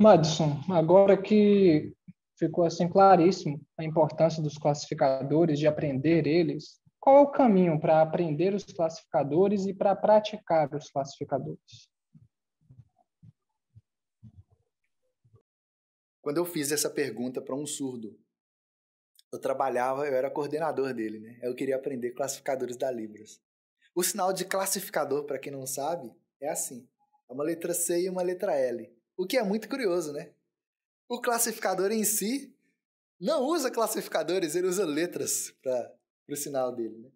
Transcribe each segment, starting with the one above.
Madison, agora que ficou assim claríssimo a importância dos classificadores, de aprender eles, qual é o caminho para aprender os classificadores e para praticar os classificadores? Quando eu fiz essa pergunta para um surdo, eu trabalhava, eu era coordenador dele, né? Eu queria aprender classificadores da Libras. O sinal de classificador, para quem não sabe, é assim: é uma letra C e uma letra L. O que é muito curioso, né? O classificador em si não usa classificadores, ele usa letras para o sinal dele, né?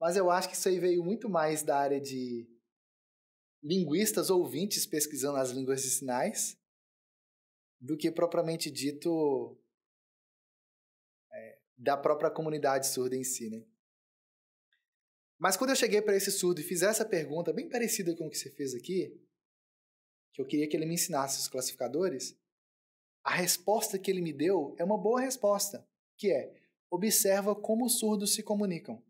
Mas eu acho que isso aí veio muito mais da área de linguistas ouvintes pesquisando as línguas de sinais do que propriamente dito é, da própria comunidade surda em si, né? Mas quando eu cheguei para esse surdo e fiz essa pergunta bem parecida com o que você fez aqui, que eu queria que ele me ensinasse os classificadores, a resposta que ele me deu é uma boa resposta, que é: observa como os surdos se comunicam.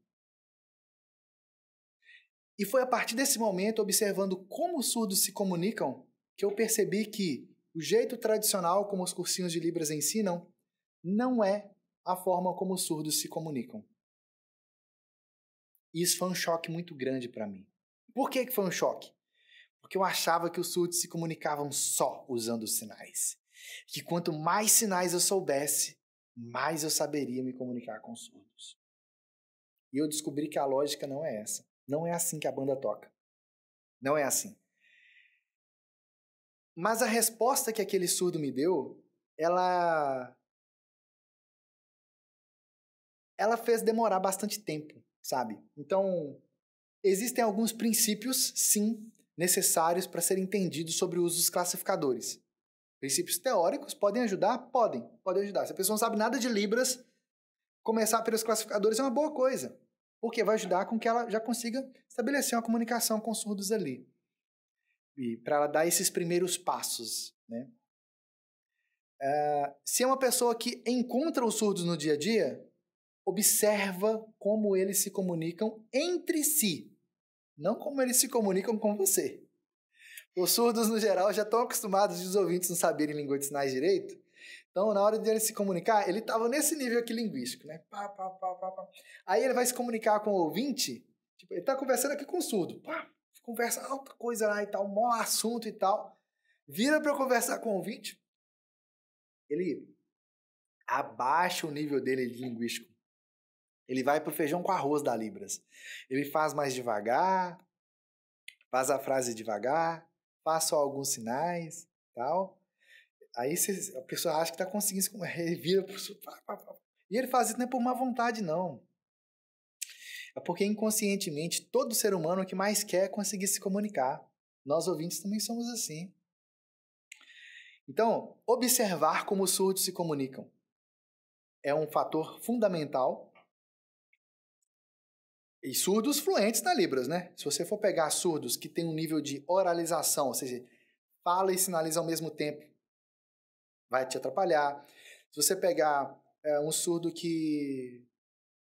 E foi a partir desse momento, observando como os surdos se comunicam, que eu percebi que o jeito tradicional como os cursinhos de Libras ensinam não é a forma como os surdos se comunicam. E isso foi um choque muito grande para mim. Por que, que foi um choque? porque eu achava que os surdos se comunicavam só usando sinais. Que quanto mais sinais eu soubesse, mais eu saberia me comunicar com os surdos. E eu descobri que a lógica não é essa. Não é assim que a banda toca. Não é assim. Mas a resposta que aquele surdo me deu, ela ela fez demorar bastante tempo, sabe? Então, existem alguns princípios, sim, necessários para ser entendido sobre o uso dos classificadores. Princípios teóricos podem ajudar? Podem, podem ajudar. Se a pessoa não sabe nada de Libras, começar pelos classificadores é uma boa coisa, porque vai ajudar com que ela já consiga estabelecer uma comunicação com os surdos ali. E para ela dar esses primeiros passos, né? Uh, se é uma pessoa que encontra os surdos no dia a dia, observa como eles se comunicam entre si não como eles se comunicam com você. Os surdos, no geral, já estão acostumados de os ouvintes não saberem língua de sinais direito. Então, na hora de ele se comunicar, ele estava nesse nível aqui linguístico, né? Pá, pá, pá, pá, pá. Aí ele vai se comunicar com o ouvinte, tipo, ele está conversando aqui com o surdo. Pá, conversa alta coisa lá e tal, mau assunto e tal. Vira para conversar com o ouvinte, ele abaixa o nível dele de linguístico ele vai pro feijão com arroz da Libras. Ele faz mais devagar, faz a frase devagar, faz só alguns sinais, tal. Aí cê, a pessoa acha que tá conseguindo, revira pro... E ele faz isso não é por má vontade, não. É porque inconscientemente todo ser humano é que mais quer é conseguir se comunicar. Nós ouvintes também somos assim. Então, observar como os surdos se comunicam é um fator fundamental e surdos fluentes na Libras, né? Se você for pegar surdos que tem um nível de oralização, ou seja, fala e sinaliza ao mesmo tempo, vai te atrapalhar. Se você pegar é, um surdo que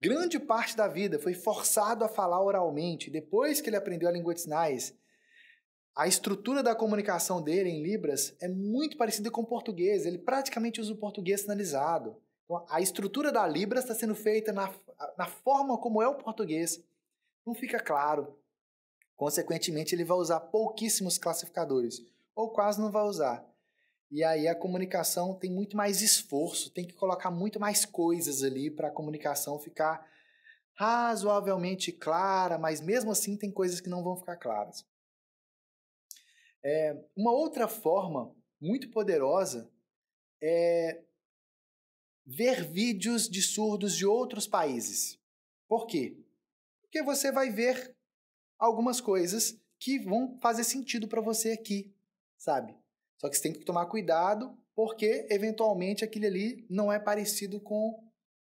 grande parte da vida foi forçado a falar oralmente, depois que ele aprendeu a língua de sinais, a estrutura da comunicação dele em Libras é muito parecida com o português, ele praticamente usa o português sinalizado. Então, a estrutura da libra está sendo feita na, na forma como é o português. Não fica claro. Consequentemente, ele vai usar pouquíssimos classificadores, ou quase não vai usar. E aí a comunicação tem muito mais esforço, tem que colocar muito mais coisas ali para a comunicação ficar razoavelmente clara, mas mesmo assim tem coisas que não vão ficar claras. É, uma outra forma muito poderosa é ver vídeos de surdos de outros países. Por quê? Porque você vai ver algumas coisas que vão fazer sentido para você aqui, sabe? Só que você tem que tomar cuidado, porque eventualmente aquilo ali não é parecido com.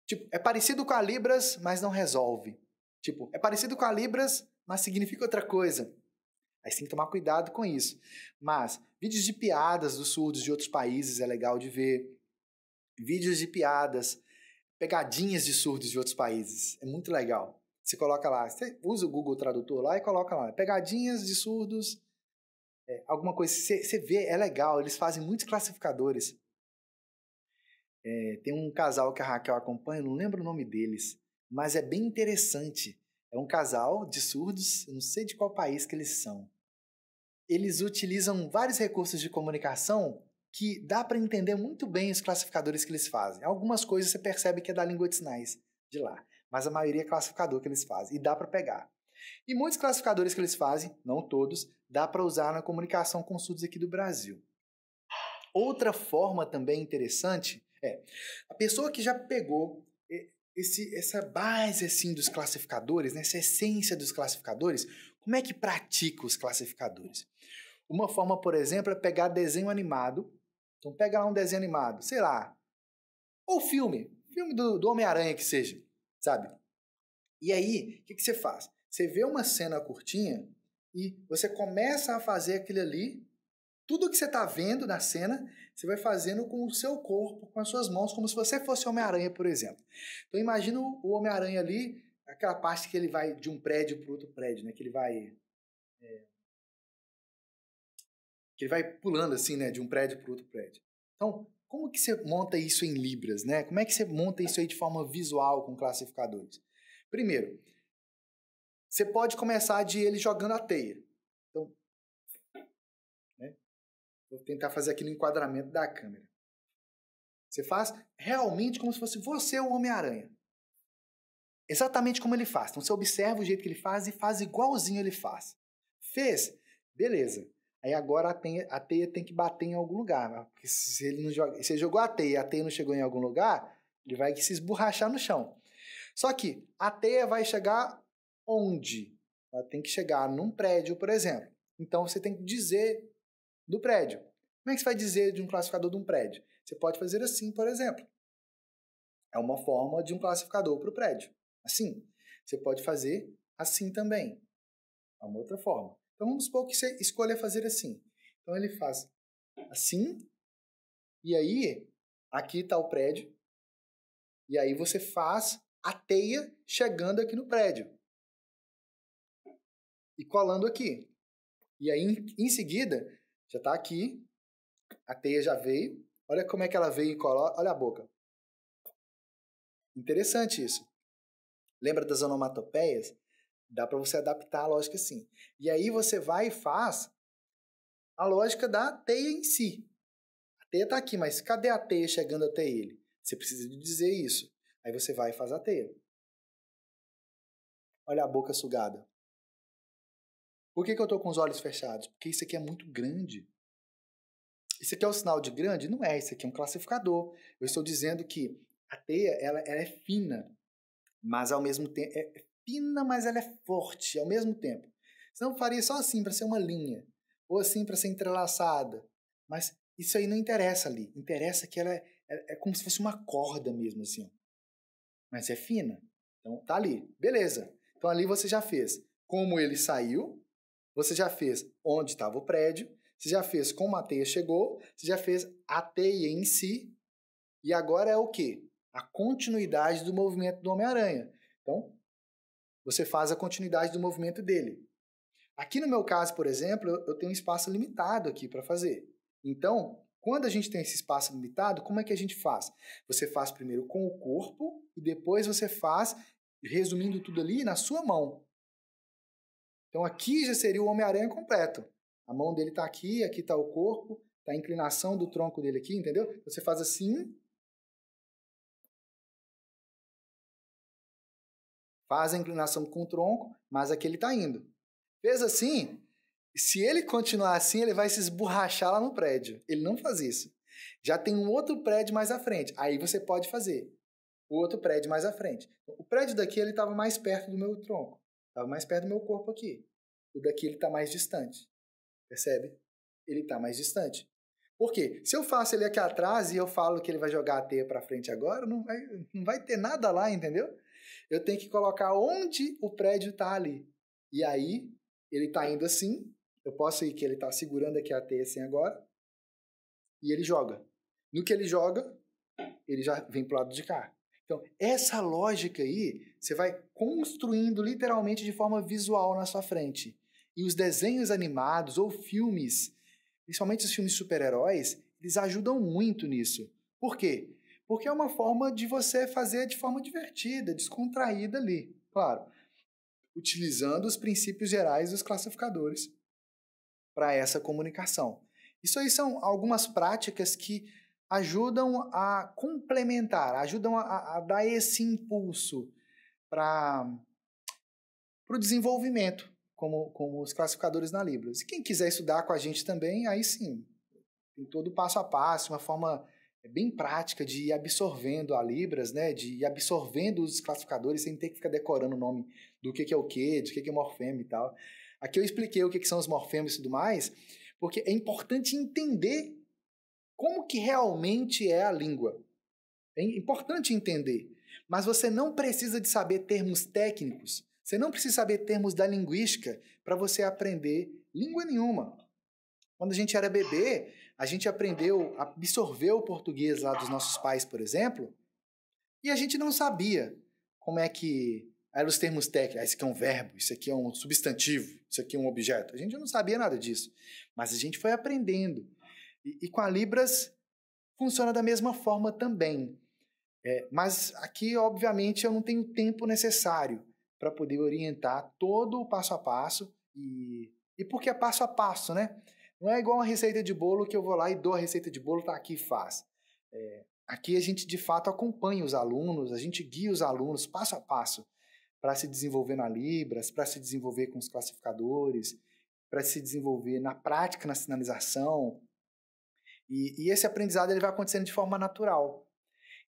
Tipo, é parecido com a Libras, mas não resolve. Tipo, é parecido com a Libras, mas significa outra coisa. Aí você tem que tomar cuidado com isso. Mas vídeos de piadas dos surdos de outros países é legal de ver vídeos de piadas, pegadinhas de surdos de outros países. É muito legal. Você coloca lá, você usa o Google Tradutor lá e coloca lá, pegadinhas de surdos, é, alguma coisa. Você, você vê, é legal, eles fazem muitos classificadores. É, tem um casal que a Raquel acompanha, não lembro o nome deles, mas é bem interessante. É um casal de surdos, não sei de qual país que eles são. Eles utilizam vários recursos de comunicação que dá para entender muito bem os classificadores que eles fazem. Algumas coisas você percebe que é da língua de sinais de lá, mas a maioria é classificador que eles fazem e dá para pegar. E muitos classificadores que eles fazem, não todos, dá para usar na comunicação com surdos aqui do Brasil. Outra forma também interessante é a pessoa que já pegou esse, essa base assim dos classificadores, né, essa essência dos classificadores, como é que pratica os classificadores? Uma forma, por exemplo, é pegar desenho animado então pega lá um desenho animado, sei lá. Ou filme, filme do, do Homem-Aranha que seja, sabe? E aí, o que, que você faz? Você vê uma cena curtinha e você começa a fazer aquilo ali. Tudo que você está vendo na cena, você vai fazendo com o seu corpo, com as suas mãos, como se você fosse Homem-Aranha, por exemplo. Então imagina o Homem-Aranha ali, aquela parte que ele vai de um prédio para outro prédio, né? Que ele vai é, que ele vai pulando assim, né, de um prédio para outro prédio. Então, como que você monta isso em libras, né? Como é que você monta isso aí de forma visual com classificadores? Primeiro, você pode começar de ele jogando a teia. Então, né? vou tentar fazer aqui no enquadramento da câmera. Você faz realmente como se fosse você o Homem-Aranha. Exatamente como ele faz. Então você observa o jeito que ele faz e faz igualzinho ele faz. Fez? Beleza. Aí agora a teia, a teia, tem que bater em algum lugar. Né? Porque se ele, não joga, se ele jogou a teia e a teia não chegou em algum lugar, ele vai se esborrachar no chão. Só que a teia vai chegar onde? Ela tem que chegar num prédio, por exemplo. Então você tem que dizer do prédio. Como é que você vai dizer de um classificador de um prédio? Você pode fazer assim, por exemplo. É uma forma de um classificador para o prédio. Assim. Você pode fazer assim também. É uma outra forma. Então vamos supor que você escolha fazer assim. Então ele faz assim, e aí aqui está o prédio, e aí você faz a teia chegando aqui no prédio e colando aqui. E aí em, seguida já está aqui, a teia já veio. Olha como é que ela veio e cola. Olha a boca. Interessante isso. Lembra das onomatopeias? Dá para você adaptar a lógica assim. E aí você vai e faz a lógica da teia em si. A teia está aqui, mas cadê a teia chegando até ele? Você precisa dizer isso. Aí você vai e faz a teia. Olha a boca sugada. Por que, que eu estou com os olhos fechados? Porque isso aqui é muito grande. Isso aqui é o um sinal de grande? Não é, isso aqui é um classificador. Eu estou dizendo que a teia ela, ela é fina, mas ao mesmo tempo é, é fina, mas ela é forte ao mesmo tempo. Senão faria só assim para ser uma linha, ou assim para ser entrelaçada. Mas isso aí não interessa ali. Interessa que ela é, é, é como se fosse uma corda mesmo, assim. Mas é fina. Então tá ali. Beleza. Então ali você já fez como ele saiu, você já fez onde estava o prédio, você já fez como a teia chegou, você já fez a teia em si. E agora é o quê? A continuidade do movimento do Homem-Aranha. Então, você faz a continuidade do movimento dele. Aqui no meu caso, por exemplo, eu tenho um espaço limitado aqui para fazer. Então, quando a gente tem esse espaço limitado, como é que a gente faz? Você faz primeiro com o corpo e depois você faz, resumindo tudo ali, na sua mão. Então aqui já seria o Homem-Aranha completo. A mão dele está aqui, aqui está o corpo, está a inclinação do tronco dele aqui, entendeu? Você faz assim, Faz a inclinação com o tronco, mas aqui ele está indo. Fez assim, se ele continuar assim, ele vai se esborrachar lá no prédio. Ele não faz isso. Já tem um outro prédio mais à frente. Aí você pode fazer. O outro prédio mais à frente. Então, o prédio daqui ele estava mais perto do meu tronco. Estava mais perto do meu corpo aqui. O daqui ele está mais distante. Percebe? Ele está mais distante. Por quê? Se eu faço ele aqui atrás e eu falo que ele vai jogar a teia para frente agora, não vai, não vai ter nada lá, entendeu? eu tenho que colocar onde o prédio está ali. E aí, ele está indo assim, eu posso ir que ele está segurando aqui a teia assim agora, e ele joga. No que ele joga, ele já vem para o lado de cá. Então, essa lógica aí, você vai construindo literalmente de forma visual na sua frente. E os desenhos animados ou filmes, principalmente os filmes super-heróis, eles ajudam muito nisso. Por quê? porque é uma forma de você fazer de forma divertida, descontraída ali, claro, utilizando os princípios gerais dos classificadores para essa comunicação. Isso aí são algumas práticas que ajudam a complementar, ajudam a, a dar esse impulso para o desenvolvimento, como, como os classificadores na Libras. E quem quiser estudar com a gente também, aí sim, tem todo passo a passo, uma forma é bem prática de ir absorvendo a Libras, né? De ir absorvendo os classificadores sem ter que ficar decorando o nome do que, que é o que, do que, que é morfema e tal. Aqui eu expliquei o que, que são os morfemas e tudo mais, porque é importante entender como que realmente é a língua. É importante entender. Mas você não precisa de saber termos técnicos, você não precisa saber termos da linguística para você aprender língua nenhuma. Quando a gente era bebê, a gente aprendeu, absorveu o português lá dos nossos pais, por exemplo, e a gente não sabia como é que eram os termos técnicos. Ah, isso aqui é um verbo, isso aqui é um substantivo, isso aqui é um objeto. A gente não sabia nada disso, mas a gente foi aprendendo. E, e com a Libras funciona da mesma forma também. É, mas aqui, obviamente, eu não tenho tempo necessário para poder orientar todo o passo a passo e, e porque é passo a passo, né? Não é igual uma receita de bolo que eu vou lá e dou a receita de bolo, tá aqui faz. É, aqui a gente de fato acompanha os alunos, a gente guia os alunos passo a passo para se desenvolver na Libras, para se desenvolver com os classificadores, para se desenvolver na prática, na sinalização. E, e, esse aprendizado ele vai acontecendo de forma natural.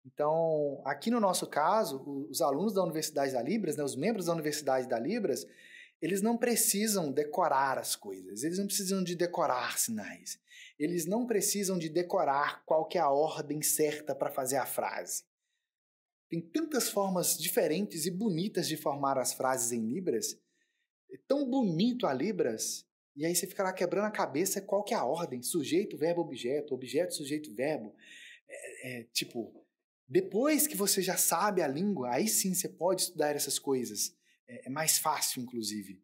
Então, aqui no nosso caso, os alunos da Universidade da Libras, né, os membros da Universidade da Libras, eles não precisam decorar as coisas, eles não precisam de decorar sinais. Eles não precisam de decorar qual que é a ordem certa para fazer a frase. Tem tantas formas diferentes e bonitas de formar as frases em Libras. É tão bonito a Libras. E aí você fica lá quebrando a cabeça qual que é a ordem. Sujeito, verbo, objeto. Objeto, sujeito, verbo. É, é, tipo, depois que você já sabe a língua, aí sim você pode estudar essas coisas é, é mais fácil, inclusive,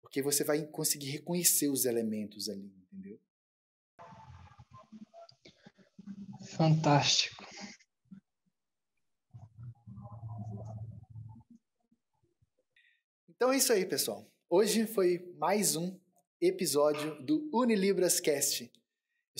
porque você vai conseguir reconhecer os elementos ali, entendeu? Fantástico. Então é isso aí, pessoal. Hoje foi mais um episódio do Unilibras Cast. Eu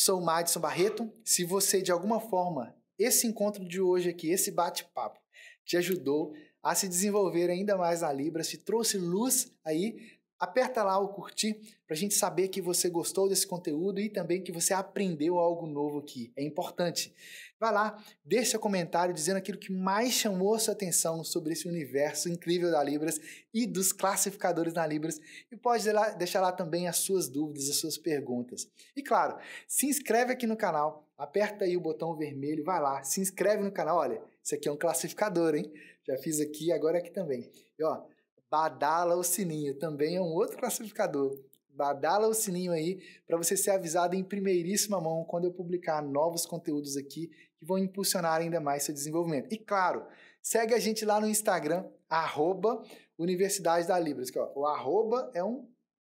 sou o Madison Barreto. Se você, de alguma forma, esse encontro de hoje aqui, esse bate-papo, te ajudou a se desenvolver ainda mais na Libra. Se trouxe luz aí, aperta lá o curtir para a gente saber que você gostou desse conteúdo e também que você aprendeu algo novo aqui. É importante. Vai lá, deixa seu comentário dizendo aquilo que mais chamou sua atenção sobre esse universo incrível da Libras e dos classificadores na Libras e pode deixar lá também as suas dúvidas, as suas perguntas. E claro, se inscreve aqui no canal, aperta aí o botão vermelho, vai lá, se inscreve no canal. Olha, isso aqui é um classificador, hein? Já fiz aqui, agora aqui também. E ó, badala o sininho, também é um outro classificador. Badala o sininho aí para você ser avisado em primeiríssima mão quando eu publicar novos conteúdos aqui que vão impulsionar ainda mais seu desenvolvimento. E claro, segue a gente lá no Instagram, arroba Universidade da Libras. Que, ó, o arroba é, um,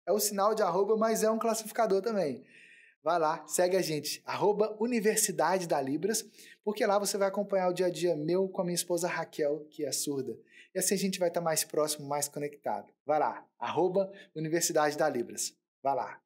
é o sinal de arroba, mas é um classificador também. Vai lá, segue a gente, arroba Universidade da Libras, porque lá você vai acompanhar o dia a dia meu com a minha esposa Raquel, que é surda. E assim a gente vai estar mais próximo, mais conectado. Vai lá, arroba Universidade da Libras. Vai lá.